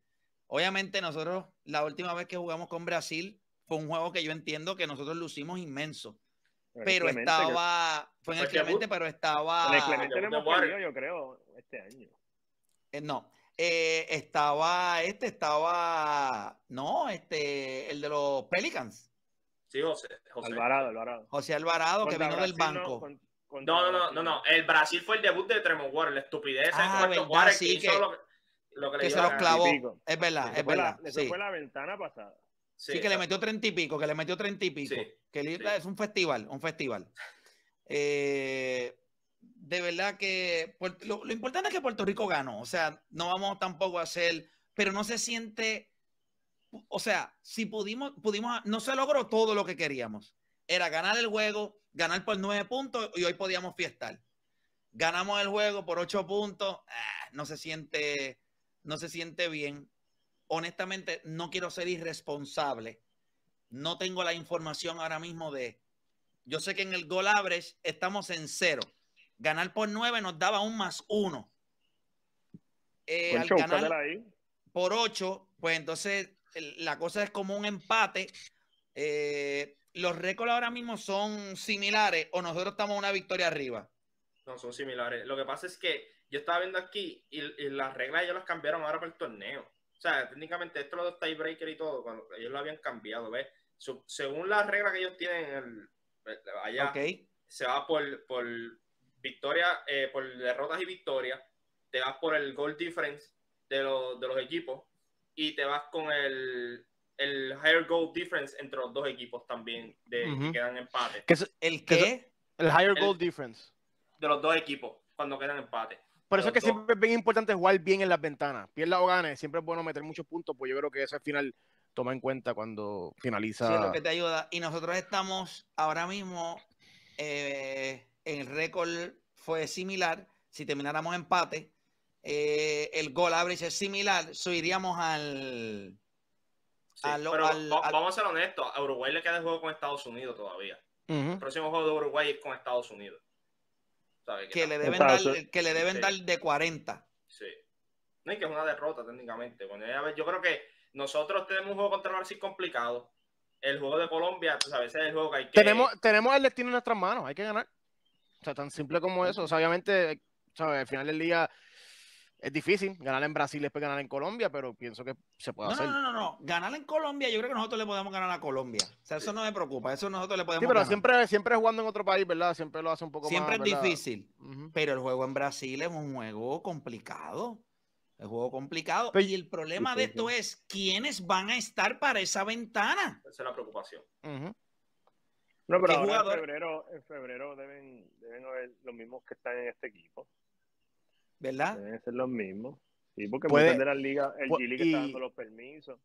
Obviamente nosotros, la última vez que jugamos con Brasil, fue un juego que yo entiendo que nosotros lucimos inmenso. Pero, estaba, fue en el Clemente, pero estaba... En el Clemente yo creo, este año. Eh, no, eh, estaba este, estaba, no, este, el de los Pelicans. Sí, José. Alvarado, Alvarado. José Alvarado, que vino del banco. No, no, no, no, El Brasil fue el debut de Tremont la estupidez. Ah, verdad, sí, que, lo que, se los clavó. Es verdad, es verdad. sí. fue la ventana pasada. Sí, que le metió treinta y pico, que le metió treinta y pico. que es un festival, un festival. Eh, de verdad que lo, lo importante es que Puerto Rico ganó. O sea, no vamos tampoco a hacer, pero no se siente o sea, si pudimos, pudimos, no se logró todo lo que queríamos. Era ganar el juego, ganar por nueve puntos y hoy podíamos fiestar. Ganamos el juego por ocho puntos, ah, no se siente, no se siente bien. Honestamente, no quiero ser irresponsable. No tengo la información ahora mismo de. Yo sé que en el Golabres estamos en cero. Ganar por nueve nos daba un más uno. Eh, al ganar por ocho, pues entonces la cosa es como un empate. Eh, los récords ahora mismo son similares o nosotros estamos una victoria arriba. No, son similares. Lo que pasa es que yo estaba viendo aquí y, las reglas ellos las cambiaron ahora para el torneo. O sea, técnicamente esto lo de tiebreaker y todo, cuando ellos lo habían cambiado, ¿ves? según las reglas que ellos tienen allá, se va por, victoria, eh, por derrotas y victorias, te vas por el goal difference de los equipos y te vas con el, el higher goal difference entre los dos equipos también, de, que quedan empate. es, ¿El qué? El higher goal difference. De los dos equipos, cuando quedan empate. Por eso es que siempre es bien importante jugar bien en las ventanas. Pierda o gane, siempre es bueno meter muchos puntos, pues yo creo que eso al final toma en cuenta cuando finaliza. lo que te ayuda. Y nosotros estamos ahora mismo, eh, en el récord fue similar. Si termináramos empate, eh, el gol average es similar, subiríamos al. pero vamos a ser honestos, a Uruguay le queda el juego con Estados Unidos todavía. El próximo juego de Uruguay es con Estados Unidos. Que, le deben dar, que de 40. Sí. No, y que es una derrota técnicamente. Bueno, yo creo que nosotros tenemos un juego contra Brasil complicado. El juego de Colombia, pues a veces es el juego que hay que... Tenemos, tenemos el destino en nuestras manos, hay que ganar. O sea, tan simple como eso. obviamente, al final del día, es difícil ganar en Brasil después ganar en Colombia, pero pienso que se puede hacer. No, no, no, ganar en Colombia, yo creo que nosotros le podemos ganar a Colombia. O sea, eso no me preocupa, eso nosotros le podemos Sí, pero siempre siempre jugando en otro país, ¿verdad? Siempre lo hace un poco siempre más. Siempre es difícil, pero el juego en Brasil es un juego complicado. Es juego complicado. Pues, y el problema de esto es quiénes van a estar para esa ventana. Esa es la preocupación. No, pero en febrero, en febrero deben, deben haber los mismos que están en este equipo. ¿verdad? Deben ser los mismos. Sí, porque puede, de la liga, el g que está dando los permisos.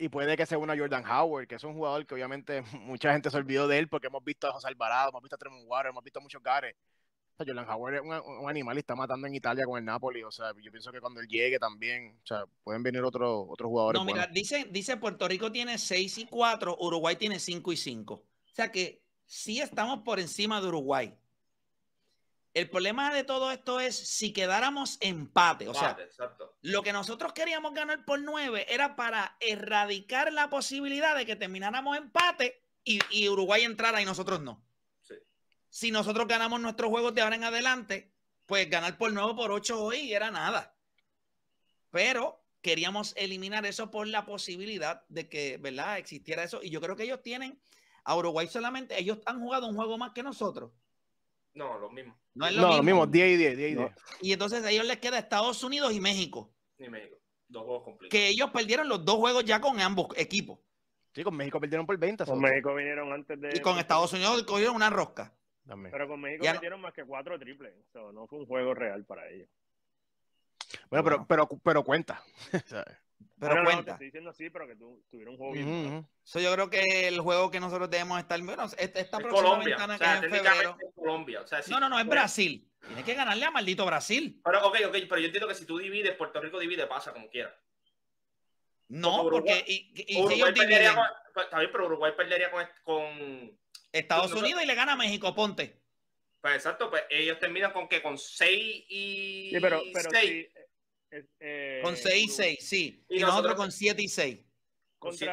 Y puede que sea una Jordan Howard, que es un jugador que obviamente mucha gente se olvidó de él porque hemos visto a José Alvarado, hemos visto a Tremont hemos visto a muchos gares. O sea, Jordan Howard es un, animal y está matando en Italia con el Napoli. O sea, yo pienso que cuando él llegue también, o sea, pueden venir otros otros jugadores. No, mira, dice, dice Puerto Rico tiene 6 y 4, Uruguay tiene 5 y 5. O sea que sí estamos por encima de Uruguay. El problema de todo esto es si quedáramos empate. O sea, lo que nosotros queríamos ganar por nueve era para erradicar la posibilidad de que termináramos empate y, y Uruguay entrara y nosotros no. Si nosotros ganamos nuestros juegos de ahora en adelante, pues ganar por nueve por ocho hoy era nada. Pero queríamos eliminar eso por la posibilidad de que, ¿verdad?, existiera eso. Y yo creo que ellos tienen, a Uruguay solamente, ellos han jugado un juego más que nosotros. No, lo mismo. No lo mismo. 10 y 10, 10 y 10. Y entonces a ellos les queda Estados Unidos y México. Y México. Dos juegos completos. Que ellos perdieron los dos juegos ya con ambos equipos. Sí, con México perdieron por 20. Con México vinieron antes de. Y con Estados Unidos cogieron una rosca. También. Pero con México perdieron más que cuatro triples. So, no fue un juego real para ellos. Bueno, Pero, pero, pero cuenta. ¿sabes? Pero cuenta. diciendo que un juego yo creo que el juego que nosotros debemos estar. Colombia. en Colombia. no, no, no, es Brasil. Tienes que ganarle a maldito Brasil. Pero, okay okay. pero yo entiendo que si tú divides, Puerto Rico divide, pasa como quieras. No, porque. Y, pero Uruguay perdería con. con Estados Unidos y le gana a México, ponte. Pues exacto, pues ellos terminan con que con 6 y. Sí, pero, eh, con 6 y 6, sí. Y, nosotros, con 7 y 6. con 6,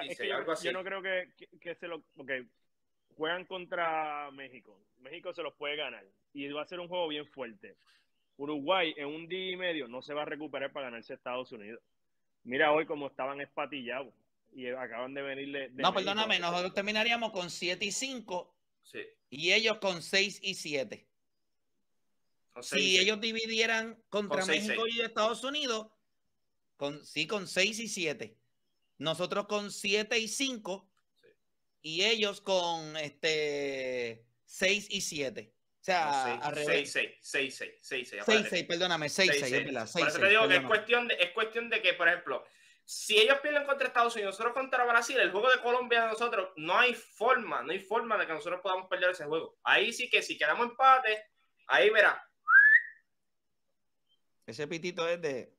yo, no creo que, que, se lo... juegan contra México. México se los puede ganar. Y va a ser un juego bien fuerte. Uruguay en un día y medio no se va a recuperar para ganarse a Estados Unidos. Mira hoy como estaban espatillados y acaban de venirle. no, perdóname, nosotros terminaríamos con 7 y 5 sí. y ellos con 6 y 7 si ellos dividieran contra México y Estados Unidos, con, sí, con 6 y 7. Nosotros con 7 y 5 y ellos con este 6 y 7. O sea, 6, 6, 6, 6, 6, 6, 6, 6, perdóname, 6, 6, 6, te digo que es cuestión, de, es cuestión de que, por ejemplo, si ellos pierden contra Estados Unidos, nosotros contra Brasil, el juego de Colombia de nosotros, no hay forma, no hay forma de que nosotros podamos perder ese juego. Ahí sí que si queremos empate, ahí verás ese pitito es de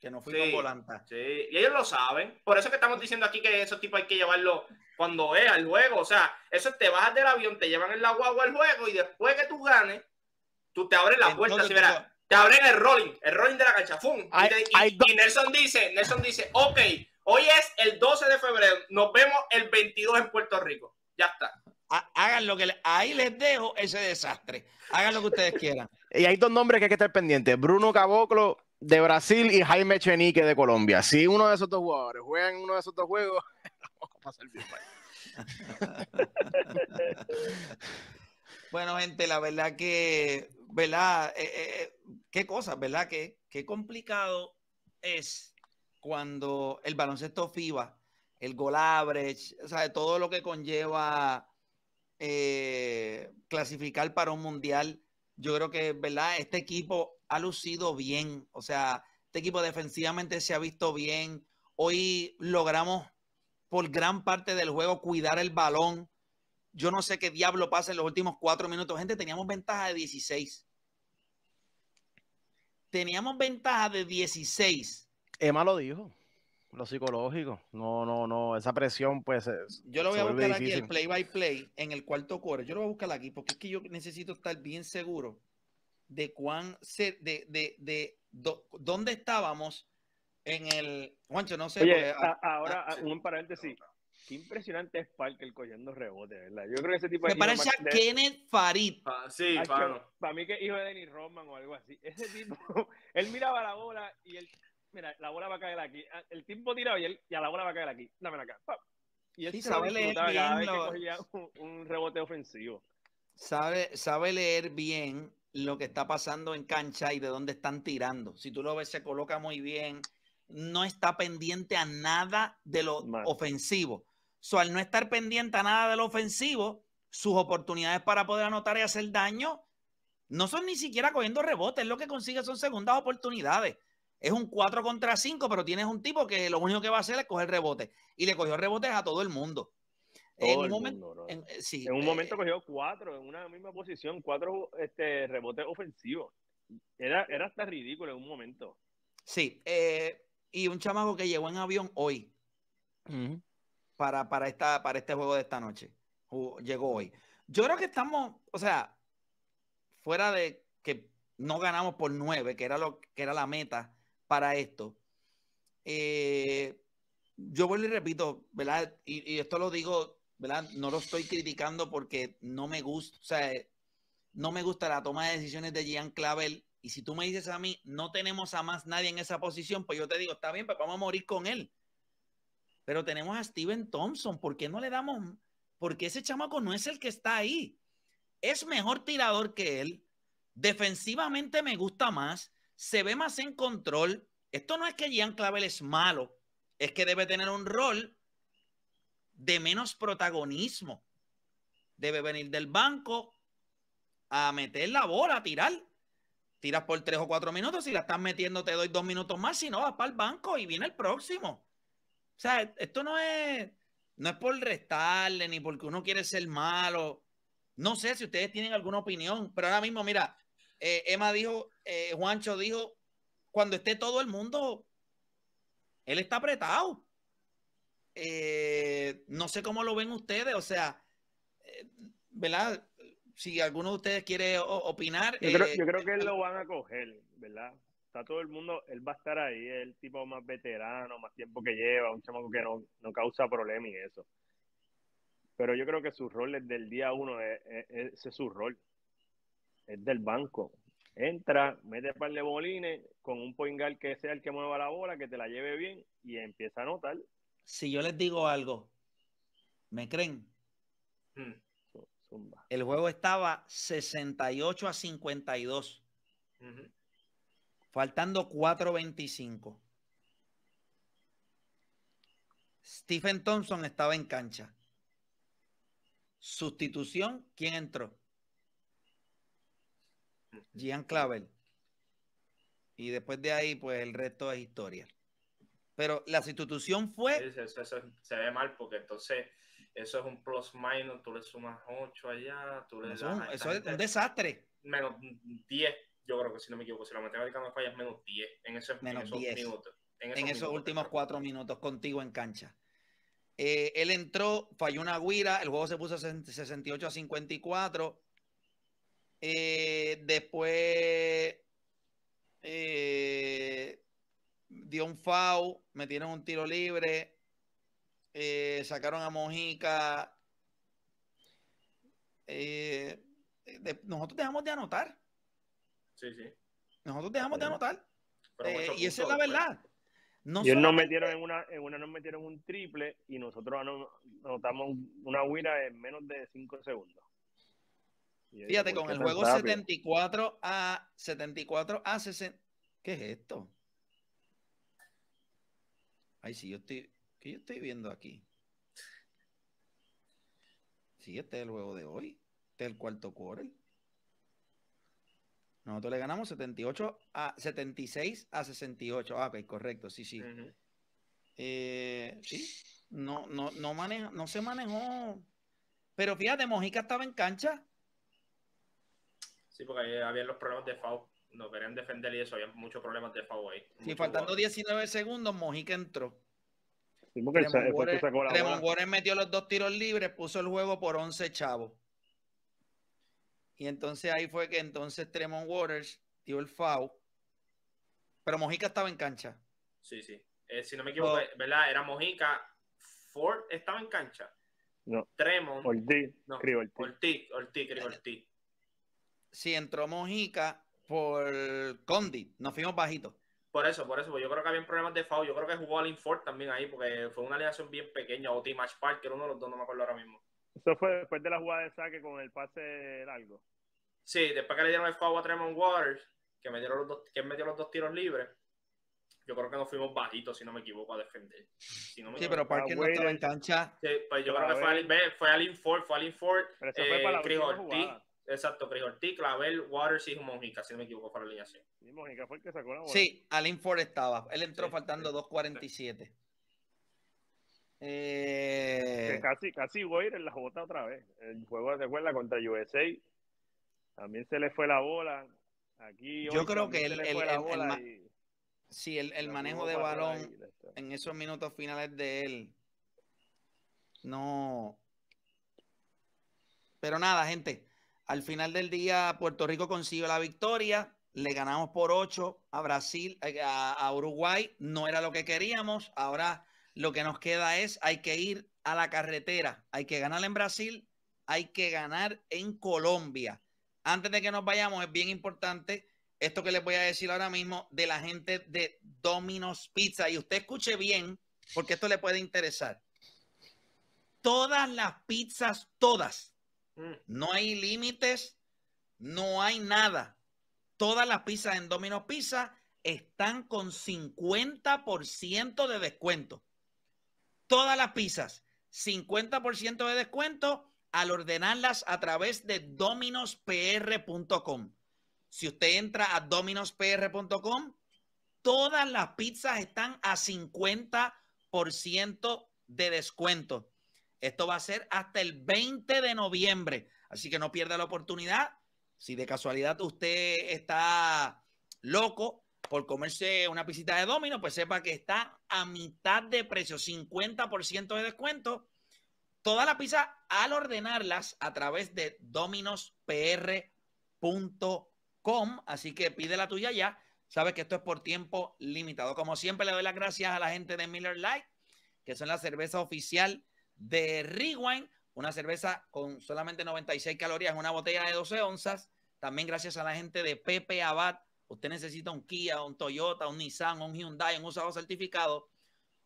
que no fui con volanta. Sí, y ellos lo saben. Por eso que estamos diciendo aquí que esos tipos hay que llevarlo cuando es al juego. O sea, eso te bajas del avión, te llevan el la guagua al juego y después que tú ganes, tú te abres la puerta. Si te abren el rolling, el rolling de la cancha. ¡fum! y, Nelson dice, Nelson dice, ok, hoy es el 12 de febrero, nos vemos el 22 en Puerto Rico. Ya está hagan lo que ahí les dejo ese desastre. Hagan lo que ustedes quieran. y hay dos nombres que hay que estar pendientes: Bruno Caboclo de Brasil y Jaime Chenique de Colombia. Si uno de esos dos jugadores juega en uno de esos dos juegos, vamos a pasar bien. bueno, gente, la verdad que, ¿verdad? Eh, eh, eh, qué cosa, ¿verdad? Que qué complicado es cuando el baloncesto FIBA, el gol average, o sea, todo lo que conlleva eh, clasificar para un mundial. Yo creo que, ¿verdad? Este equipo ha lucido bien, o sea, este equipo defensivamente se ha visto bien. Hoy logramos por gran parte del juego cuidar el balón. Yo no sé qué diablo pasa en los últimos cuatro minutos. Gente, teníamos ventaja de 16. Teníamos ventaja de 16. Emma lo dijo lo psicológico. No, no, no, esa presión, pues. Yo lo voy a buscar aquí, el play by play, en el cuarto core. Yo lo voy a buscar aquí porque es que yo necesito estar bien seguro de cuán. de, de, de, dónde estábamos en el. Juancho, no sé. Oye, ah, ahora, ah, un paréntesis. Qué impresionante es Parker cogiendo rebote, ¿verdad? Yo creo que ese tipo Me parece a Kenneth Farid. Ah, sí, Para mí que hijo de Danny Roman o algo así. Ese tipo, él miraba la bola y él mira, la bola va a caer aquí. Ah, el tiempo tirado y, a la bola va a caer aquí. Dame acá. Y sabe leer bien un, rebote ofensivo. Sabe, sabe leer bien lo que está pasando en cancha y de dónde están tirando. Si tú lo ves, se coloca muy bien. No está pendiente a nada de lo ofensivo. So, al no estar pendiente a nada de lo ofensivo, sus oportunidades para poder anotar y hacer daño no son ni siquiera cogiendo rebotes. Lo que consigue son segundas oportunidades. Es un 4 contra 5, pero tienes un tipo que lo único que va a hacer es coger rebotes. Y le cogió rebotes a todo el mundo. Eh, en, un eh, momento, cogió 4 en una misma posición, 4 este, rebotes ofensivos. Era, era hasta ridículo en un momento. Sí, eh, y un chamaco que llegó en avión hoy para, esta, para este juego de esta noche. Llegó hoy. Yo creo que estamos, o sea, fuera de que no ganamos por 9 que era, lo, que era la meta, para esto. Eh, yo vuelvo y repito, ¿verdad? Y, esto lo digo, ¿verdad? No lo estoy criticando porque no me gusta, no me gusta la toma de decisiones de Gian Clavel. Y si tú me dices a mí, no tenemos a más nadie en esa posición, pues yo te digo, está bien, pues vamos a morir con él. Pero tenemos a Steven Thompson, ¿por qué no le damos? Porque ese chamaco no es el que está ahí. Es mejor tirador que él. Defensivamente me gusta más se ve más en control. Esto no es que Jean Clavel es malo, es que debe tener un rol de menos protagonismo. Debe venir del banco a meter la bola, a tirar. Tiras por tres o cuatro minutos, si la estás metiendo te doy dos minutos más, si no vas para el banco y viene el próximo. O sea, esto no es, no es por restarle ni porque uno quiere ser malo. No sé si ustedes tienen alguna opinión, pero ahora mismo, mira, eh, Emma dijo, eh, Juancho dijo, cuando esté todo el mundo, él está apretado. Eh, no sé cómo lo ven ustedes, o sea, ¿verdad? Si alguno de ustedes quiere opinar. Yo creo, que él lo van a coger, ¿verdad? está todo el mundo, él va a estar ahí, el tipo más veterano, más tiempo que lleva, un chamaco que no, causa problemas y eso. Pero yo creo que su rol es del día uno, ese es su rol es del banco. Entra, mete par de bolines con un poingal que sea el que mueva la bola, que te la lleve bien y empieza a notar Si yo les digo algo, ¿me creen? Hmm. El juego estaba 68 a 52. Faltando 4.25. Stephen Thompson estaba en cancha. Sustitución, ¿quién entró? Gian Clavel. Y después de ahí, pues el resto es historia. Pero la sustitución fue. Eso, se ve mal porque entonces eso es un plus minus. Tú le sumas 8 allá, tú le das. eso es un desastre. Menos 10, yo creo que si no me equivoco, si la matemática no falla, es menos 10 en, menos esos 10. minutos. En esos, últimos 4 minutos contigo en cancha. Eh, él entró, falló una guira, el juego se puso 68 a 54. Después eh, dio un foul, metieron un tiro libre, eh, sacaron a Mojica. Eh, nosotros dejamos de anotar. Sí, sí. Nosotros dejamos de anotar. y esa es la pues. verdad. No Ellos nos metieron en una, en una nos metieron un triple y nosotros anotamos una huida en menos de 5 segundos. Fíjate, con el juego 74 a 74 a 60. ¿Qué es esto? Ay, sí, yo estoy. ¿Qué yo estoy viendo aquí? Sí, este es el juego de hoy. Este es el cuarto quarter. Nosotros le ganamos 78 a 76 a 68. Ah, ok, correcto, sí, sí. Eh, sí, no, no, no, maneja, no se manejó. Pero fíjate, Mojica estaba en cancha. Sí, porque había los problemas de FAO. No querían defender y eso, había muchos problemas de FAO ahí. Sí, faltando 19 segundos, Mojica entró. Tremont Waters metió los dos tiros libres, puso el juego por 11 chavos. Y entonces ahí fue que entonces Tremont Waters dio el foul. Pero Mojica estaba en cancha. Sí, sí. Eh, si no me equivoco, oh. ¿verdad? Era Mojica. Ford estaba en cancha. No. Tremont. Ortiz. Ortiz. Ortiz. Ortiz. Ortiz si entró Mojica por Condi. Nos fuimos bajitos. Por eso, por eso, pues yo creo que había problemas de foul. Yo creo que jugó Alin Ford también ahí, porque fue una alineación bien pequeña, o T-Match era uno de los dos, no me acuerdo ahora mismo. Eso fue después de la jugada de saque con el pase largo. Sí, después que le dieron el foul a Tremont Waters, que metieron los dos, que metió los dos tiros libres, yo creo que nos fuimos bajitos, si no me equivoco, a defender. sí, pero Parker no estaba en cancha. Sí, pues yo creo que fue Alin, fue Alin Ford, fue Alin Ford, eh, Exacto, que Ortiz, Clavel, Waters y Mojica, si no me equivoco, fue la alineación. Y Mojica fue el que sacó la Sí, Alin Ford estaba. Él entró faltando 2.47. Eh, casi Eh... a casi, en la bota otra vez. El juego de acuerda contra USA. También se le fue la bola. Aquí Yo creo que el, el, sí, el manejo de balón este. en esos minutos finales de él. No. Pero nada, gente. Al final del día, Puerto Rico consiguió la victoria. Le ganamos por 8 a Brasil, eh, a Uruguay. No era lo que queríamos. Ahora lo que nos queda es, hay que ir a la carretera. Hay que ganar en Brasil, hay que ganar en Colombia. Antes de que nos vayamos, es bien importante esto que les voy a decir ahora mismo de la gente de Domino's Pizza. Y usted escuche bien, porque esto le puede interesar. Todas las pizzas, todas, Mm. No hay límites, no hay nada. Todas las pizzas en Domino's Pizza están con 50% de descuento. Todas las pizzas, 50% de descuento al ordenarlas a través de dominospr.com. Si usted entra a dominospr.com, todas las pizzas están a 50% de descuento. Esto va a ser hasta el 20 de noviembre. Así que no pierda la oportunidad. Si de casualidad usted está loco por comerse una pisita de domino, pues sepa que está a mitad de precio, 50% de descuento. Toda la pizza al ordenarlas a través de dominospr.com. Así que pide la tuya ya. Sabes que esto es por tiempo limitado. Como siempre, le doy las gracias a la gente de Miller Light, que son la cerveza oficial de Rewind, una cerveza con solamente 96 calorías, una botella de 12 onzas. También gracias a la gente de Pepe Abad. Usted necesita un Kia, un Toyota, un Nissan, un Hyundai, un usado certificado.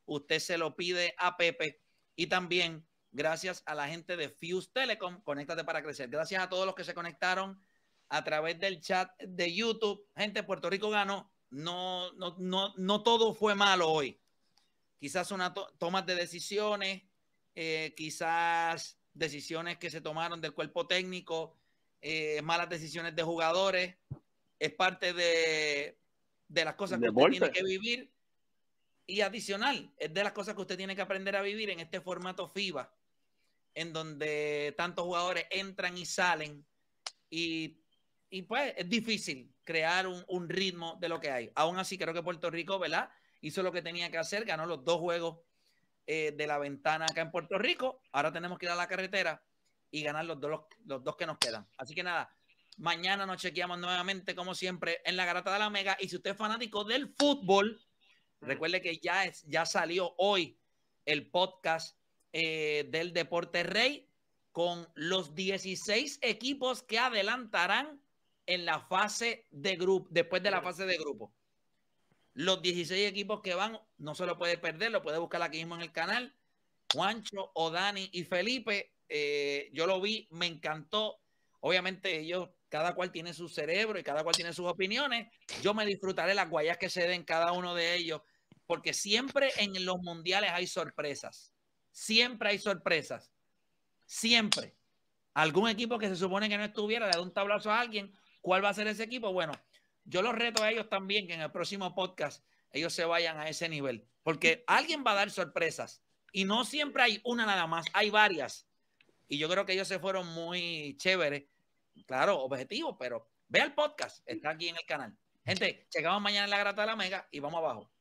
Usted se lo pide a Pepe. Y también gracias a la gente de Fuse Telecom. Conéctate para crecer. Gracias a todos los que se conectaron a través del chat de YouTube. Gente, Puerto Rico ganó. No, no, no, no todo fue malo hoy. Quizás una toma de decisiones, eh, quizás decisiones que se tomaron del cuerpo técnico, eh, malas decisiones de jugadores, es parte de, de las cosas que usted tiene que vivir. Y adicional, es de las cosas que usted tiene que aprender a vivir en este formato FIBA, en donde tantos jugadores entran y salen. Y, pues es difícil crear un, un ritmo de lo que hay. Aún así, creo que Puerto Rico, ¿verdad? Hizo lo que tenía que hacer, ganó los dos juegos eh, de la ventana acá en Puerto Rico. Ahora tenemos que ir a la carretera y ganar los dos, los, dos que nos quedan. Así que nada, mañana nos chequeamos nuevamente, como siempre, en la garata de la Mega. Y si usted es fanático del fútbol, recuerde que ya, es, ya salió hoy el podcast eh, del Deporte Rey con los 16 equipos que adelantarán en la fase de grupo, después de la fase de grupo. Los 16 equipos que van, no se lo puede perder, lo puede buscar aquí mismo en el canal. Juancho, Odani y Felipe, eh, yo lo vi, me encantó. Obviamente ellos, cada cual tiene su cerebro y cada cual tiene sus opiniones. Yo me disfrutaré las guayas que se den cada uno de ellos, porque siempre en los mundiales hay sorpresas. Siempre hay sorpresas. Siempre. Algún equipo que se supone que no estuviera, le da un tablazo a alguien. ¿Cuál va a ser ese equipo? Bueno, yo los reto a ellos también que en el próximo podcast ellos se vayan a ese nivel, porque alguien va a dar sorpresas y no siempre hay una nada más, hay varias. Y yo creo que ellos se fueron muy chéveres, claro, objetivo, pero ve el podcast, está aquí en el canal. Gente, llegamos mañana en la Grata de la Mega y vamos abajo.